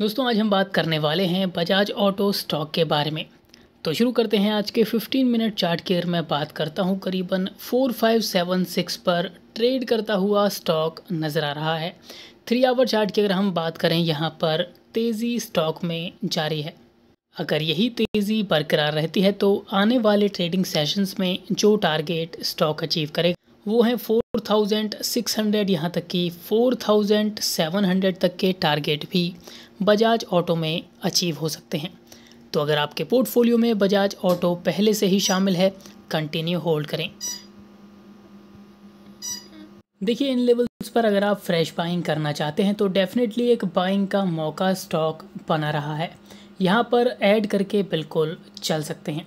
दोस्तों आज हम बात करने वाले हैं बजाज ऑटो स्टॉक के बारे में तो शुरू करते हैं आज के 15 मिनट चार्ट की मैं बात करता हूं करीबन 4576 पर ट्रेड करता हुआ स्टॉक नज़र आ रहा है थ्री आवर चार्ट की अगर हम बात करें यहाँ पर तेज़ी स्टॉक में जारी है अगर यही तेज़ी बरकरार रहती है तो आने वाले ट्रेडिंग सेशंस में जो टारगेट स्टॉक अचीव करेगा वो हैं फोर थाउजेंड सिक्स हंड्रेड यहाँ तक कि फोर थाउजेंड सेवन हंड्रेड तक के टारगेट भी बजाज ऑटो में अचीव हो सकते हैं तो अगर आपके पोर्टफोलियो में बजाज ऑटो पहले से ही शामिल है कंटिन्यू होल्ड करें देखिए इन लेवल्स पर अगर आप फ्रेश बाइंग करना चाहते हैं तो डेफिनेटली एक बाइंग का मौका स्टॉक बना रहा है यहाँ पर ऐड करके बिल्कुल चल सकते हैं